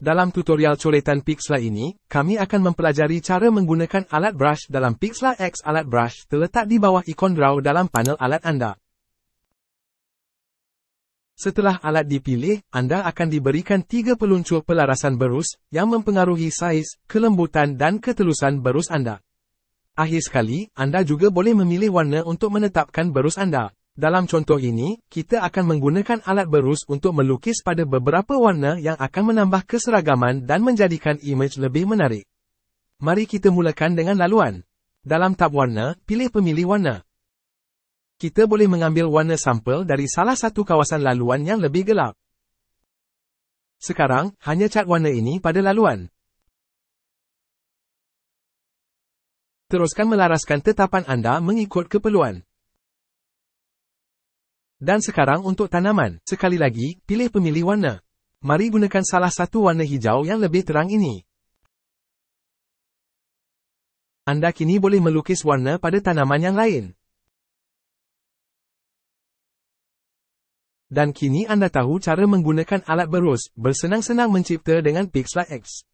dalam tutorial coretan Pixla ini, kami akan mempelajari cara menggunakan alat brush dalam Pixla X alat brush terletak di bawah ikon draw dalam panel alat anda. Setelah alat dipilih, anda akan diberikan tiga peluncur pelarasan berus yang mempengaruhi saiz, kelembutan dan ketelusan berus anda. Akhir sekali, anda juga boleh memilih warna untuk menetapkan berus anda. Dalam contoh ini, kita akan menggunakan alat berus untuk melukis pada beberapa warna yang akan menambah keseragaman dan menjadikan imej lebih menarik. Mari kita mulakan dengan laluan. Dalam tab warna, pilih pemilih warna. Kita boleh mengambil warna sampel dari salah satu kawasan laluan yang lebih gelap. Sekarang, hanya cat warna ini pada laluan. Teruskan melaraskan tetapan anda mengikut keperluan. Dan sekarang untuk tanaman, sekali lagi, pilih pemilih warna. Mari gunakan salah satu warna hijau yang lebih terang ini. Anda kini boleh melukis warna pada tanaman yang lain. Dan kini anda tahu cara menggunakan alat berus, bersenang-senang mencipta dengan Pixlr X.